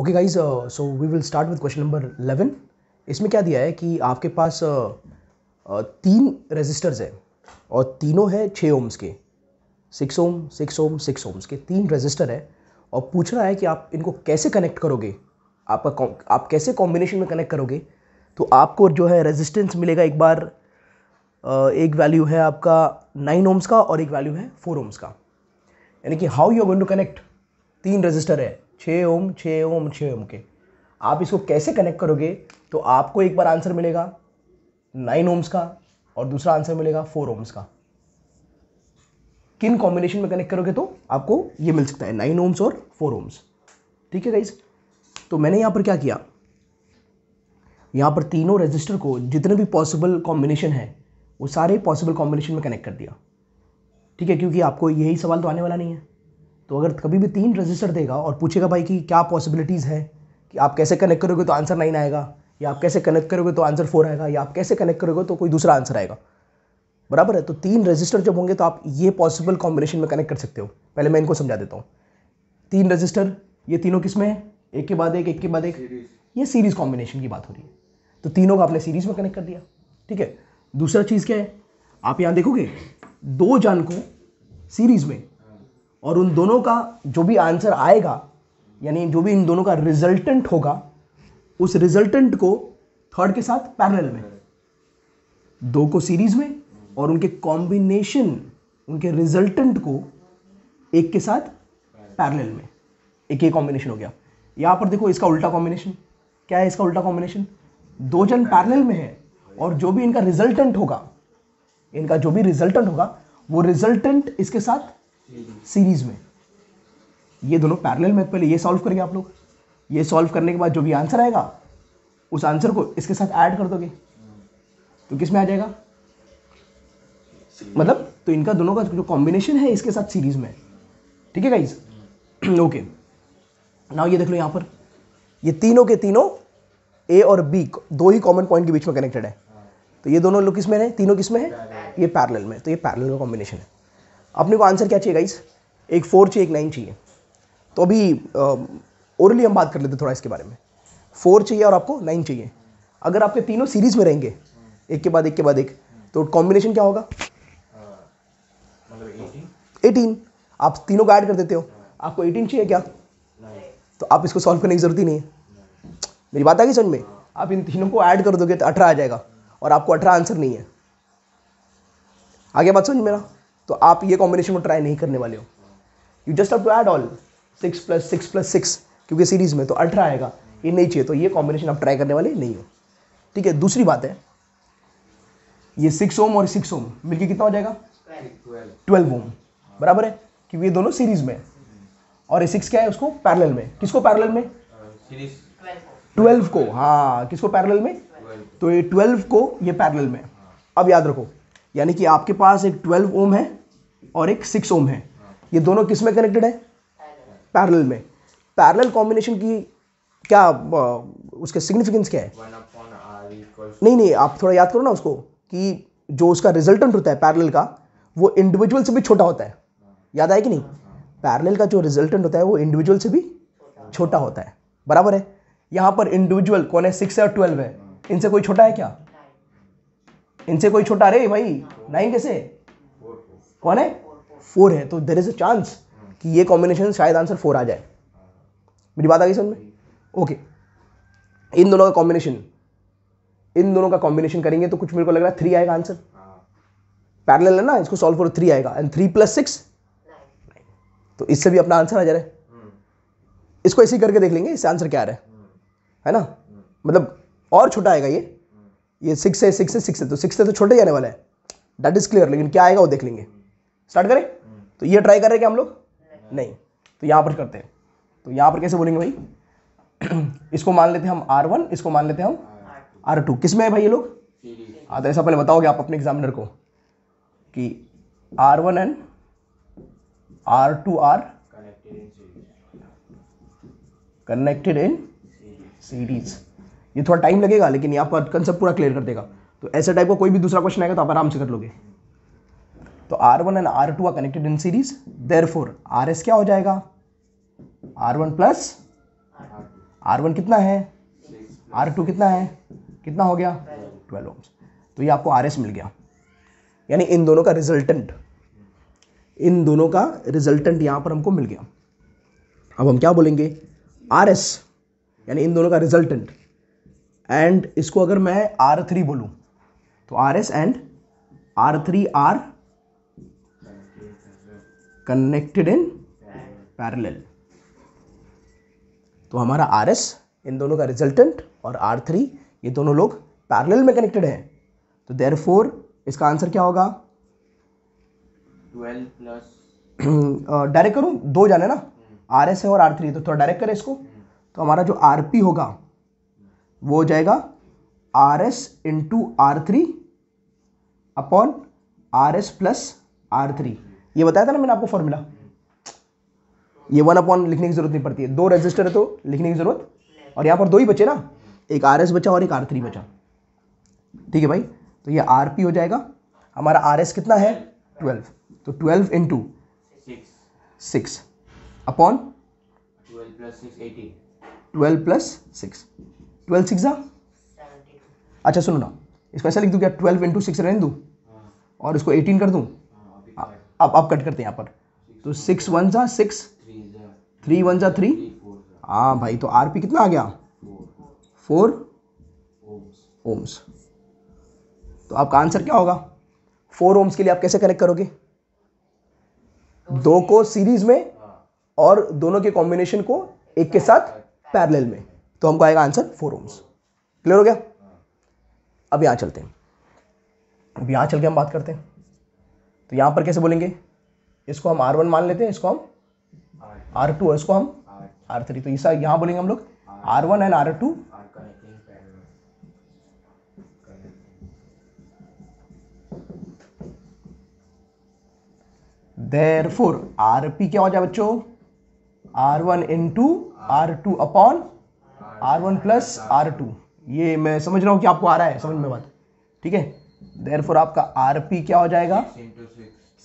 Okay guys so we will start with question number eleven इसमें क्या दिया है कि आपके पास uh, uh तीन रेजिस्टर्स हैं और तीनों है छः ओम्स के six ohm six ohm six ohms के तीन रेजिस्टर है और पूछ रहा है कि आप इनको कैसे कनेक्ट करोगे आपका आप कैसे कॉम्बिनेशन में कनेक्ट करोगे तो आपको जो है रेजिस्टेंस मिलेगा एक बार uh, एक वैल्यू है आपका नाइन ओम्स का और एक वैल्यू है फोर ओम्स का यानी कि how you are going to connect तीन रजिस्टर है छः ओम छः ओम छः ओम के आप इसको कैसे कनेक्ट करोगे तो आपको एक बार आंसर मिलेगा नाइन ओम्स का और दूसरा आंसर मिलेगा फोर ओम्स का किन कॉम्बिनेशन में कनेक्ट करोगे तो आपको ये मिल सकता है नाइन ओम्स और फोर ओम्स ठीक है गाइज तो मैंने यहाँ पर क्या किया यहाँ पर तीनों रजिस्टर को जितने भी पॉसिबल कॉम्बिनेशन है वो सारे पॉसिबल कॉम्बिनेशन में कनेक्ट कर दिया ठीक है क्योंकि आपको यही सवाल तो आने वाला नहीं है तो अगर कभी भी तीन रजिस्टर देगा और पूछेगा भाई कि क्या पॉसिबिलिटीज़ है कि आप कैसे कनेक्ट करोगे तो आंसर नाइन आएगा या आप कैसे कनेक्ट करोगे तो आंसर फोर आएगा या आप कैसे कनेक्ट करोगे तो कोई दूसरा आंसर आएगा बराबर है तो तीन रजिस्टर जब होंगे तो आप ये पॉसिबल कॉम्बिनेशन में कनेक्ट कर सकते हो पहले मैं इनको समझा देता हूँ तीन रजिस्टर ये तीनों किस में है एक के बाद एक एक के बाद एक ये सीरीज़ कॉम्बिनेशन की बात हो रही है तो तीनों को आपने सीरीज़ में कनेक्ट कर दिया ठीक है दूसरा चीज़ क्या है आप यहाँ देखोगे दो जान को सीरीज़ में और उन दोनों का जो भी आंसर आएगा यानी जो भी इन दोनों का रिजल्टेंट होगा उस रिजल्टेंट को थर्ड के साथ पैरेलल में दो को सीरीज में और उनके कॉम्बिनेशन उनके रिजल्टेंट को एक के साथ पैरेलल में एक ही कॉम्बिनेशन हो गया यहाँ पर देखो इसका उल्टा कॉम्बिनेशन क्या है इसका उल्टा कॉम्बिनेशन दो जन पैरेलल में है और जो भी इनका रिजल्टेंट होगा इनका जो भी रिजल्टेंट होगा वो रिजल्टेंट इसके साथ सीरीज में ये दोनों पैरेलल में पहले ये सॉल्व करेंगे आप लोग ये सॉल्व करने के बाद जो भी आंसर आएगा उस आंसर को इसके साथ ऐड कर दोगे तो किस में आ जाएगा मतलब तो इनका दोनों का जो कॉम्बिनेशन है इसके साथ सीरीज में ठीक है गाइज ओके नाउ ये देख लो यहाँ पर ये तीनों के तीनों ए और बी दो ही कॉमन पॉइंट के बीच में कनेक्टेड है तो ये दोनों लोग किस में है तीनों किस में है ये पैरेलल में तो ये पैरेलल का कॉम्बिनेशन है अपने को आंसर क्या चाहिए गाइस एक फोर चाहिए एक नाइन चाहिए तो अभी ओरली हम बात कर लेते थोड़ा इसके बारे में फोर चाहिए और आपको नाइन चाहिए अगर आपके तीनों सीरीज में रहेंगे एक के बाद एक के बाद एक तो कॉम्बिनेशन क्या होगा एटीन मतलब आप तीनों को ऐड कर देते हो आपको एटीन चाहिए क्या तो आप इसको सॉल्व करने की ज़रूरत ही नहीं है मेरी बात आ गई समझ में आप इन तीनों को ऐड कर दोगे तो अठारह आ जाएगा और आपको अठारह आंसर नहीं है आगे बात समझ मेरा तो आप ये कॉम्बिनेशन को ट्राई नहीं करने वाले हो you just have to add all six plus six plus six क्योंकि सीरीज़ में तो अल्ट्रा आएगा ये नहीं चाहिए तो ये कॉम्बिनेशन आप ट्राई करने वाले नहीं हो ठीक है दूसरी बात है ये सिक्स ओम और सिक्स ओम मिलकर कितना हो जाएगा ट्वेल्व ओम बराबर है क्योंकि ये दोनों सीरीज में और ये सिक्स क्या है उसको पैरेलल में किसको पैरेलल में ट्वेल्व को हाँ किसको पैरेलल में तो ये ट्वेल्व को ये पैरेलल में अब याद रखो यानी कि आपके पास एक ट्वेल्व ओम है और एक सिक्स ओम है ये दोनों किस में कनेक्टेड है पैरल में पैरल कॉम्बिनेशन की क्या उसके सिग्निफिकेंस क्या है नहीं नहीं आप थोड़ा याद करो ना उसको कि जो उसका रिजल्टेंट होता है पैरल का वो इंडिविजुअल से भी छोटा होता है याद आए कि नहीं पैरल का जो रिजल्टेंट होता है वो इंडिविजुअल से भी छोटा होता है बराबर है यहाँ पर इंडिविजुअल कौन है सिक्स है और ट्वेल्व है इनसे कोई छोटा है क्या इनसे कोई छोटा अरे भाई नाइन कैसे कौन है फोर है तो देर इज अ चांस कि ये कॉम्बिनेशन शायद आंसर फोर आ जाए मेरी बात आ गई सुन में ओके इन दोनों का कॉम्बिनेशन इन दोनों का कॉम्बिनेशन करेंगे तो कुछ मेरे को लग रहा है थ्री आएगा आंसर पैरल है ना इसको सॉल्व करो थ्री आएगा एंड थ्री प्लस सिक्स तो इससे भी अपना आंसर आ जा रहा है इसको ऐसे ही करके देख लेंगे इससे आंसर क्या आ रहा है है ना मतलब और छोटा आएगा ये ये सिक्स है सिक्स है सिक्स है तो सिक्स है तो छोटे जाने वाला है दैट इज़ क्लियर लेकिन क्या आएगा वो देख लेंगे स्टार्ट करें तो ये ट्राई कर रहे हैं क्या हम लोग नहीं तो यहाँ पर करते हैं तो यहाँ पर कैसे बोलेंगे भाई इसको मान लेते हैं हम आर वन इसको मान लेते हैं हम आर टू किस में है भाई ये लोग हाँ तो ऐसा पहले बताओगे आप अपने एग्जामिनर को कि R one and R two are connected in series ये थोड़ा टाइम लगेगा लेकिन ये आपका कंसेप्ट पूरा क्लियर कर देगा तो ऐसे टाइप का को कोई भी दूसरा क्वेश्चन आएगा तो आप आराम से कर लोगे तो R one and R two are connected in series therefore R S क्या हो जाएगा R one plus R one कितना है आर टू कितना है कितना हो गया ट्वेल्व ओम्स तो ये आपको आर एस मिल गया यानी इन दोनों का रिजल्टेंट इन दोनों का रिजल्टेंट यहाँ पर हमको मिल गया अब हम क्या बोलेंगे आर एस यानी इन दोनों का रिजल्टेंट एंड इसको अगर मैं आर थ्री बोलूँ तो R S and R three are connected in parallel तो हमारा आर एस इन दोनों का रिजल्टेंट और आर थ्री ये दोनों लोग पैरेलल में कनेक्टेड हैं तो देर फोर इसका आंसर क्या होगा ट्वेल्व प्लस डायरेक्ट करूँ दो जाने ना आर हम्म। एस है और आर थ्री तो थोड़ा डायरेक्ट करें इसको हम्म। तो हमारा जो आर पी होगा वो हो जाएगा R S into R three upon R S plus R three ये बताया था ना मैंने आपको फॉर्मूला ये वन अपॉन लिखने की जरूरत नहीं पड़ती है दो रजिस्टर है तो लिखने की जरूरत और यहाँ पर दो ही बचे ना एक आर एस बचा और एक आर थ्री बचा ठीक है भाई तो ये आर पी हो जाएगा हमारा आर एस कितना है ट्वेल्व तो twelve into six upon twelve plus six twelve six अच्छा सुनो ना इसको ऐसा लिख दूँ क्या ट्वेल्व इंटू सिक्स रहने दूँ हाँ। और इसको एटीन कर दूँ हाँ, अब अब कट करते हैं यहाँ पर तो सिक्स वन ज़ा सिक्स थ्री वन ज़ा थ्री हाँ भाई तो आर पी कितना आ गया फोर ओम्स तो आपका आंसर क्या होगा फोर ओम्स के लिए आप कैसे कनेक्ट करोगे दो को सीरीज में हाँ। और दोनों के कॉम्बिनेशन को एक के साथ पैरेलल में तो हमको आएगा आंसर फोर ओम्स क्लियर हो गया अब यहाँ चलते हैं अब यहाँ चल के हम बात करते हैं तो यहाँ पर कैसे बोलेंगे इसको हम आर वन मान लेते हैं इसको हम आर टू इसको हम आर थ्री तो इस यहाँ बोलेंगे हम लोग R one and R two therefore R P क्या हो जाए बच्चों R one into R two upon R one plus R two ये मैं समझ रहा हूँ कि आपको आ रहा है समझ में बात ठीक है देर फोर आपका आर पी क्या हो जाएगा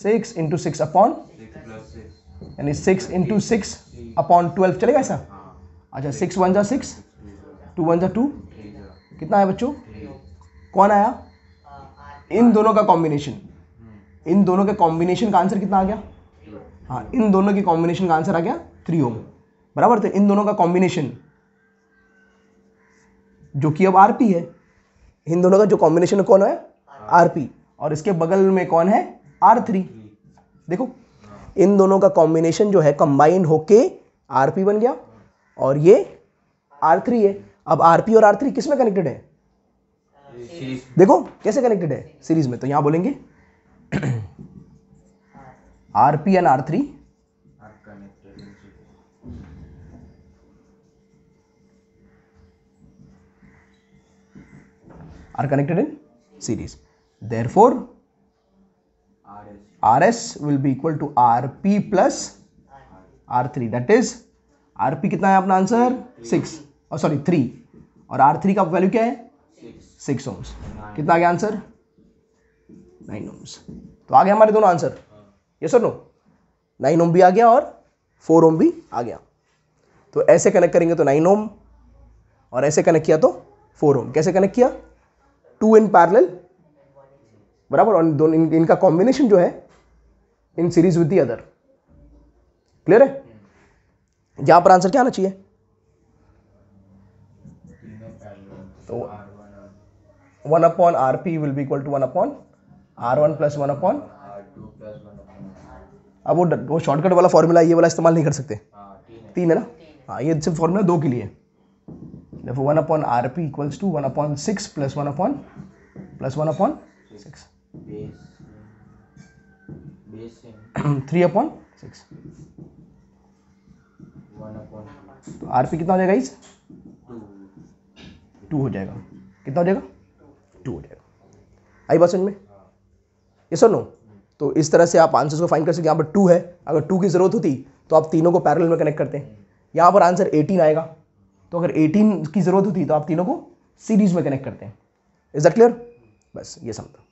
सिक्स इंटू सिक्स अपॉन यानी six into six upon twelve चलेगा ऐसा अच्छा सिक्स वन जा सिक्स टू वन जा टू कितना आया बच्चों कौन आया इन दोनों का कॉम्बिनेशन इन दोनों के कॉम्बिनेशन का आंसर कितना आ गया हाँ इन दोनों के कॉम्बिनेशन का आंसर आ गया थ्री ओम बराबर तो इन दोनों का कॉम्बिनेशन जो कि अब आर पी है इन दोनों का जो कॉम्बिनेशन कौन है आर पी और इसके बगल में कौन है आर थ्री देखो इन दोनों का कॉम्बिनेशन जो है कंबाइंड होके आर पी बन गया और ये आर थ्री है अब आर पी और आर थ्री किस में कनेक्टेड है देखो कैसे कनेक्टेड है सीरीज में तो यहां बोलेंगे R P and R three are connected in series. Therefore, RS will be equal to RP plus R3. That is RP कितना है अपना आंसर सिक्स oh, और सॉरी थ्री और R3 का वैल्यू क्या है सिक्स ओम्स कितना आ गया आंसर नाइन ओम्स तो आ गया हमारे दोनों आंसर ये सर नो नाइन ओम भी आ गया और फोर ओम भी आ गया तो ऐसे कनेक्ट करेंगे तो नाइन ओम और ऐसे कनेक्ट किया तो फोर ओम कैसे कनेक्ट किया टू इन पैरल बराबर और दोनों इन, इनका कॉम्बिनेशन जो है in series with the other clear है यहां पर आंसर क्या आना चाहिए तो one upon R P will be equal to one upon R one plus one upon अब वो वो शॉर्टकट वाला फॉर्मूला ये वाला इस्तेमाल नहीं कर सकते हाँ, तीन है ना हाँ ये सिर्फ फॉर्मूला दो के लिए therefore 1 upon rp equals to 1 upon 6 plus 1 upon plus 1 upon 6 six 3 upon 6 तो आर कितना हो जाएगा इस टू हो जाएगा कितना हो जाएगा टू हो जाएगा आई बात समझ में ये सर नो तो इस तरह से आप आंसर्स को फाइंड कर सकते यहाँ पर टू है अगर टू की ज़रूरत होती तो आप तीनों को पैरेलल में कनेक्ट करते हैं यहाँ पर आंसर एटीन आएगा तो अगर 18 की ज़रूरत होती तो आप तीनों को सीरीज में कनेक्ट करते हैं इज दैट क्लियर बस ये समझो